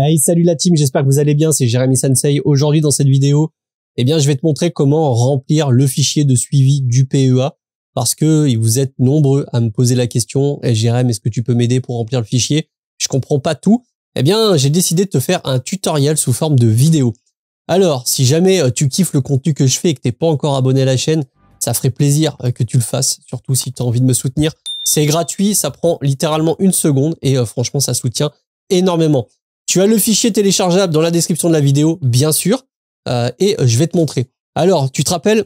Hey, salut la team, j'espère que vous allez bien, c'est Jérémy Sensei. Aujourd'hui dans cette vidéo, eh bien, je vais te montrer comment remplir le fichier de suivi du PEA parce que vous êtes nombreux à me poser la question, Jérémy, est-ce que tu peux m'aider pour remplir le fichier Je comprends pas tout. Eh bien, j'ai décidé de te faire un tutoriel sous forme de vidéo. Alors, si jamais euh, tu kiffes le contenu que je fais et que t'es pas encore abonné à la chaîne, ça ferait plaisir euh, que tu le fasses, surtout si tu as envie de me soutenir. C'est gratuit, ça prend littéralement une seconde et euh, franchement, ça soutient énormément. Tu as le fichier téléchargeable dans la description de la vidéo, bien sûr, euh, et je vais te montrer. Alors, tu te rappelles,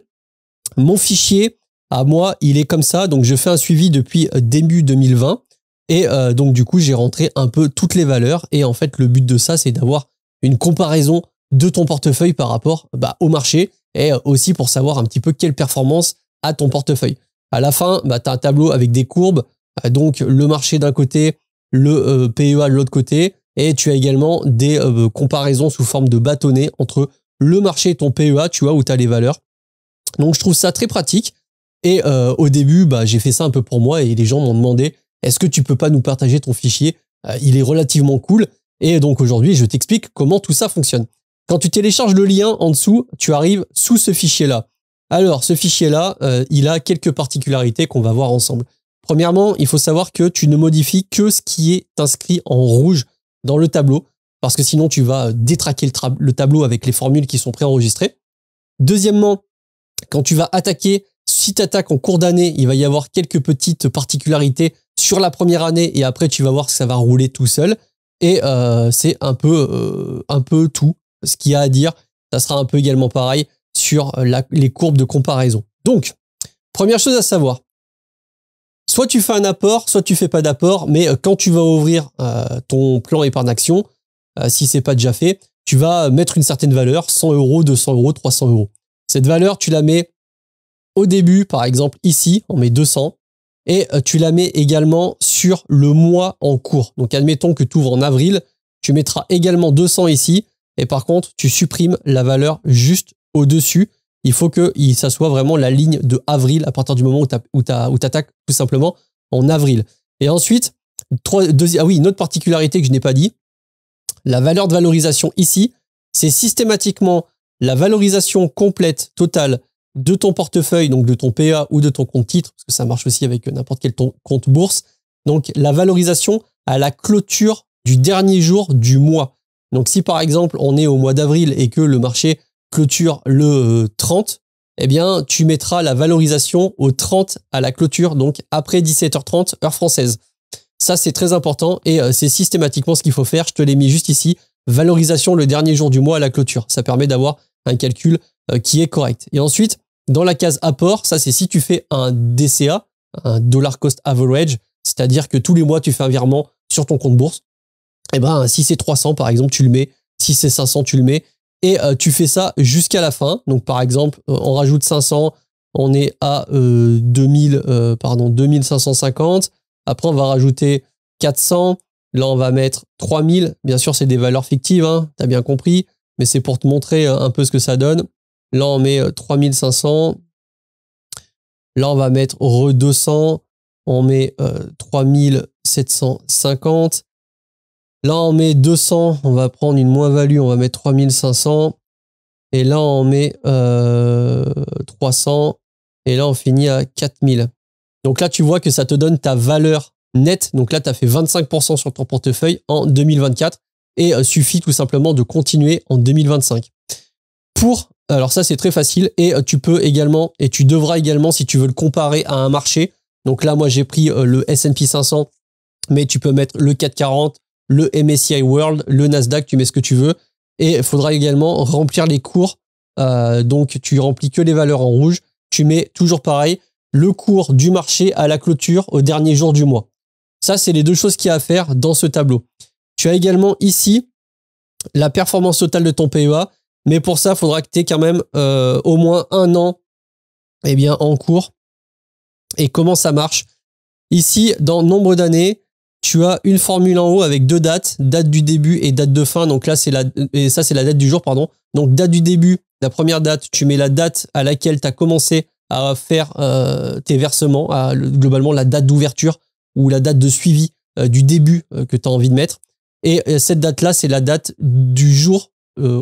mon fichier, à moi, il est comme ça, donc je fais un suivi depuis début 2020, et euh, donc du coup, j'ai rentré un peu toutes les valeurs, et en fait, le but de ça, c'est d'avoir une comparaison de ton portefeuille par rapport bah, au marché, et euh, aussi pour savoir un petit peu quelle performance a ton portefeuille. À la fin, bah, tu as un tableau avec des courbes, donc le marché d'un côté, le PEA de l'autre côté, et tu as également des euh, euh, comparaisons sous forme de bâtonnets entre le marché et ton PEA, tu vois, où tu as les valeurs. Donc je trouve ça très pratique. Et euh, au début, bah, j'ai fait ça un peu pour moi et les gens m'ont demandé, est-ce que tu peux pas nous partager ton fichier Il est relativement cool. Et donc aujourd'hui, je t'explique comment tout ça fonctionne. Quand tu télécharges le lien en dessous, tu arrives sous ce fichier-là. Alors, ce fichier-là, il a quelques particularités qu'on va voir ensemble. Premièrement, il faut savoir que tu ne modifies que ce qui est inscrit en rouge dans le tableau, parce que sinon tu vas détraquer le, tableau avec les formules qui sont préenregistrées. Deuxièmement, quand tu vas attaquer, si tu attaques en cours d'année, il va y avoir quelques petites particularités sur la première année et après tu vas voir que ça va rouler tout seul. Et euh, c'est un peu, euh, un peu tout ce qu'il y a à dire. Ça sera un peu également pareil sur euh, les courbes de comparaison. Donc, première chose à savoir, soit tu fais un apport, soit tu fais pas d'apport, mais euh, quand tu vas ouvrir euh, ton plan épargne action, si euh, si c'est pas déjà fait, tu vas mettre une certaine valeur, 100 euros, 200 euros, 300 euros. Cette valeur, tu la mets au début, par exemple ici, on met 200, et tu la mets également sur le mois en cours. Donc admettons que tu ouvres en avril, tu mettras également 200 ici, et par contre, tu supprimes la valeur juste au-dessus il faut que ça soit vraiment la ligne de avril à partir du moment où tu attaques tout simplement en avril. Et ensuite, trois, deuxième ah oui, une autre particularité que je n'ai pas dit, la valeur de valorisation ici, c'est systématiquement la valorisation complète, totale de ton portefeuille, donc de ton PA ou de ton compte titre, parce que ça marche aussi avec n'importe quel ton compte bourse. Donc la valorisation à la clôture du dernier jour du mois. Donc si par exemple on est au mois d'avril et que le marché clôture le 30, euh, eh bien, tu mettras la valorisation au 30 à la clôture, donc après 17h30, heure française. Ça, c'est très important et euh, c'est systématiquement ce qu'il faut faire. Je te l'ai mis juste ici. Valorisation le dernier jour du mois à la clôture. Ça permet d'avoir un calcul euh, qui est correct. Et ensuite, dans la case apport, ça, c'est si tu fais un DCA, un dollar cost average, c'est-à-dire que tous les mois, tu fais un virement sur ton compte bourse. Eh ben, si c'est 300, par exemple, tu le mets. Si c'est 500, tu le mets et euh, tu fais ça jusqu'à la fin. Donc par exemple, euh, on rajoute 500, on est à 2000, euh, pardon, 2550. Après, on va rajouter 400. Là, on va mettre 3000. Bien sûr, c'est des valeurs fictives, hein, tu as bien compris, mais c'est pour te montrer un peu ce que ça donne. Là, on met 3500. Là, on va mettre re 200. On met 3750. Là, on met 200, on va prendre une moins-value, on va mettre 3500. Et là, on met euh, 300. Et là, on finit à 4000. Donc là, tu vois que ça te donne ta valeur nette. Donc là, tu as fait 25% sur ton portefeuille en 2024. Et il euh, suffit tout simplement de continuer en 2025. Pour, alors ça, c'est très facile. Et euh, tu peux également, et tu devras également, si tu veux le comparer à un marché. Donc là, moi, j'ai pris euh, le S&P 500, mais tu peux mettre le 440, le MSCI World, le Nasdaq, tu mets ce que tu veux. Et il faudra également remplir les cours. Euh, donc tu remplis que les valeurs en rouge. Tu mets toujours pareil le cours du marché à la clôture au dernier jour du mois. Ça, c'est les deux choses qu'il y a à faire dans ce tableau. Tu as également ici la performance totale de ton PEA. Mais pour ça, il faudra que tu aies quand même euh, au moins un an eh bien, en cours. Et comment ça marche Ici, dans nombre d'années, tu as une formule en haut avec deux dates, date du début et date de fin. Donc là, c'est la, et ça, c'est la date du jour, pardon. Donc date du début, la première date, tu mets la date à laquelle tu as commencé à faire euh, tes versements, à, globalement la date d'ouverture ou la date de suivi euh, du début euh, que tu as envie de mettre. Et cette date-là, c'est la date du jour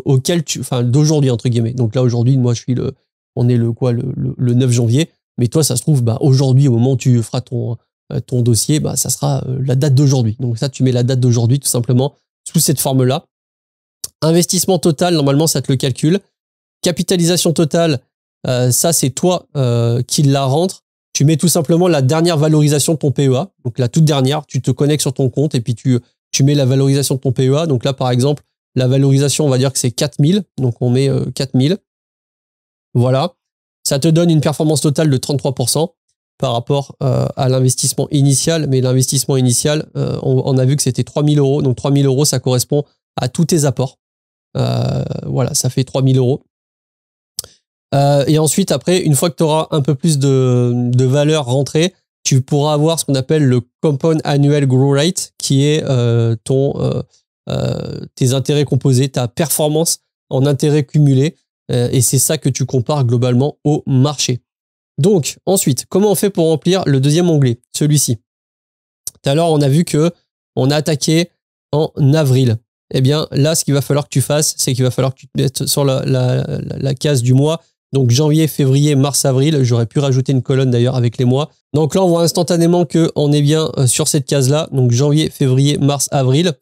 auquel tu, enfin d'aujourd'hui entre guillemets. Donc là aujourd'hui, moi je suis le, on est le quoi, le, 9 janvier. Mais toi, ça se trouve, bah aujourd'hui, au moment où tu feras ton euh, ton dossier, bah, ça sera euh, la date d'aujourd'hui. Donc ça, tu mets la date d'aujourd'hui tout simplement sous cette forme-là. Investissement total, normalement, ça te le calcule. Capitalisation totale, euh, ça, c'est toi qui la rentre. Tu mets tout simplement la dernière valorisation de ton PEA. Donc la toute dernière, tu te connectes sur ton compte et puis tu, tu mets la valorisation de ton PEA. Donc là, par exemple, la valorisation, on va dire que c'est 4000. Donc on met 4000. Voilà. Ça te donne une performance totale de 33% par rapport euh, à l'investissement initial. Mais l'investissement initial, euh, on, a vu que c'était 3000 euros. Donc 3000 euros, ça correspond à tous tes apports. Euh, voilà, ça fait 3000 euros. et ensuite, après, une fois que tu auras un peu plus de, valeur rentrée, tu pourras avoir ce qu'on appelle le Compound Annual Grow Rate, qui est ton, tes intérêts composés, ta performance en intérêts cumulés. et c'est ça que tu compares globalement au marché. Donc, ensuite, comment on fait pour remplir le deuxième onglet, celui-ci Tout à l'heure, on a vu que on a attaqué en avril. Eh bien, là, ce qu'il va falloir que tu fasses, c'est qu'il va falloir que tu te mettes sur la, case du mois. Donc, janvier, février, mars, avril. J'aurais pu rajouter une colonne d'ailleurs avec les mois. Donc là, on voit instantanément qu'on est bien euh, sur cette case-là. Donc, janvier, février, mars, avril.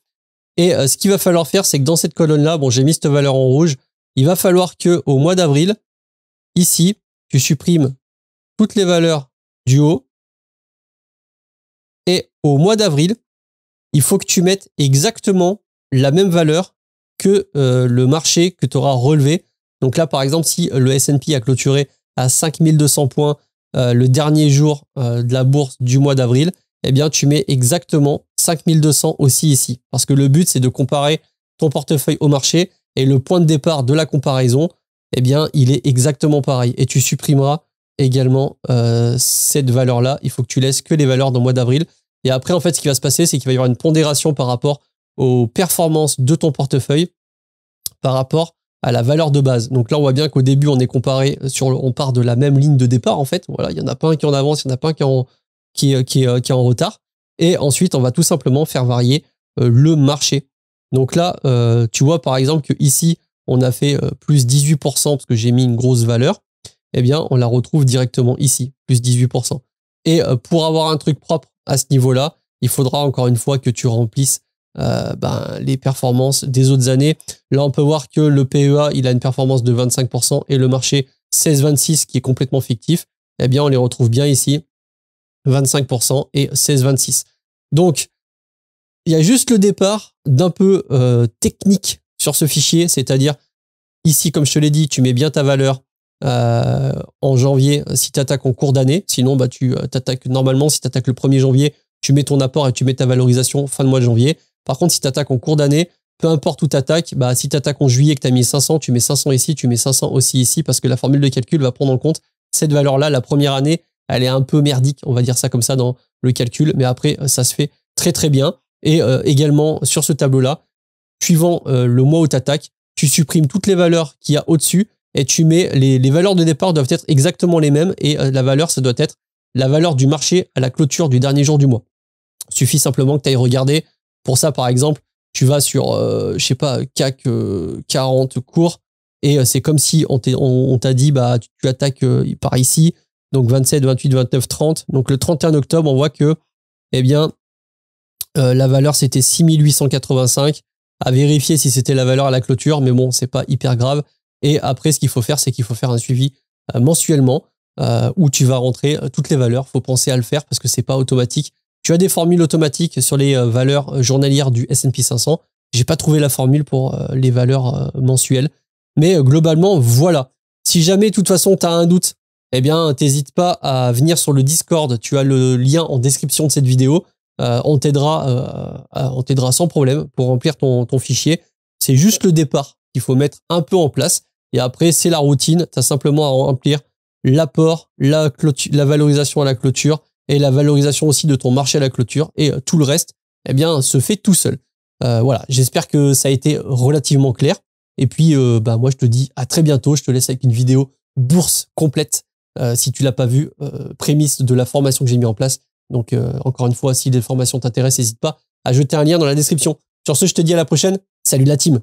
Et euh, ce qu'il va falloir faire, c'est que dans cette colonne-là, bon, j'ai mis cette valeur en rouge. Il va falloir que au mois d'avril, ici, tu supprimes toutes les valeurs du haut. Et au mois d'avril, il faut que tu mettes exactement la même valeur que euh, le marché que tu auras relevé. Donc là, par exemple, si le S&P a clôturé à 5200 points euh, le dernier jour euh, de la bourse du mois d'avril, eh bien, tu mets exactement 5200 aussi ici. Parce que le but, c'est de comparer ton portefeuille au marché et le point de départ de la comparaison, eh bien, il est exactement pareil. Et tu supprimeras également euh, cette valeur-là. Il faut que tu laisses que les valeurs dans le mois d'avril. Et après, en fait, ce qui va se passer, c'est qu'il va y avoir une pondération par rapport aux performances de ton portefeuille, par rapport à la valeur de base. Donc là, on voit bien qu'au début, on est comparé sur, on part de la même ligne de départ, en fait. Voilà, il y en a pas un qui est en avance, il y en a pas un qui est en, qui, euh, qui, euh, en retard. Et ensuite, on va tout simplement faire varier le marché. Donc là, tu vois par exemple que ici, on a fait plus 18% parce que j'ai mis une grosse valeur eh bien, on la retrouve directement ici, plus 18%. Et euh, pour avoir un truc propre à ce niveau-là, il faudra encore une fois que tu remplisses euh, ben, les performances des autres années. Là, on peut voir que le PEA, il a une performance de 25% et le marché 16 qui est complètement fictif. Eh bien, on les retrouve bien ici, 25% et 16 Donc, il y a juste le départ d'un peu euh, technique sur ce fichier, c'est-à-dire ici, comme je te l'ai dit, tu mets bien ta valeur, euh, en janvier si tu attaques en cours d'année. Sinon, bah, tu euh, t'attaques normalement, si tu attaques le 1er janvier, tu mets ton apport et tu mets ta valorisation fin de mois de janvier. Par contre, si tu attaques en cours d'année, peu importe où tu attaques, bah, si tu attaques en juillet que tu as mis 500, tu mets 500 ici, tu mets 500 aussi ici, parce que la formule de calcul va prendre en compte cette valeur-là. La première année, elle est un peu merdique, on va dire ça comme ça dans le calcul, mais après, euh, ça se fait très très bien. Et également, sur ce tableau-là, suivant le mois où tu attaques, tu supprimes toutes les valeurs qu'il y a au-dessus et tu mets les, valeurs de départ doivent être exactement les mêmes et euh, la valeur, ça doit être la valeur du marché à la clôture du dernier jour du mois. Suffit simplement que tu ailles regarder. Pour ça, par exemple, tu vas sur, euh, je sais pas, CAC 40 euh, cours et c'est comme si on t'a dit, bah, tu, attaques par ici, donc 27, 28, 29, 30. Donc le 31 octobre, on voit que, eh bien, la valeur c'était 6885. À vérifier si c'était la valeur à la clôture, mais bon, c'est pas hyper grave. Et après, ce qu'il faut faire, c'est qu'il faut faire un suivi euh, mensuellement euh, où tu vas rentrer euh, toutes les valeurs. Faut penser à le faire parce que ce c'est pas automatique. Tu as des formules automatiques sur les valeurs journalières du S&P 500. J'ai pas trouvé la formule pour les valeurs mensuelles, mais globalement, voilà. Si jamais, de toute façon, tu as un doute, eh bien, t'hésites pas à venir sur le Discord. Tu as le lien en description de cette vidéo. on t'aidera, t'aidera sans problème pour remplir ton fichier. C'est juste le départ qu'il faut mettre un peu en place. Et après, c'est la routine. Tu as simplement à remplir l'apport, la, la valorisation à la clôture et la valorisation aussi de ton marché à la clôture. Et euh, tout le reste, eh bien, se fait tout seul. Euh, voilà, j'espère que ça a été relativement clair. Et puis, euh, bah, moi, je te dis à très bientôt. Je te laisse avec une vidéo bourse complète. si tu l'as pas vue, prémisse de la formation que j'ai mis en place. Donc, encore une fois, si des formations t'intéressent, n'hésite pas à jeter un lien dans la description. Sur ce, je te dis à la prochaine. Salut la team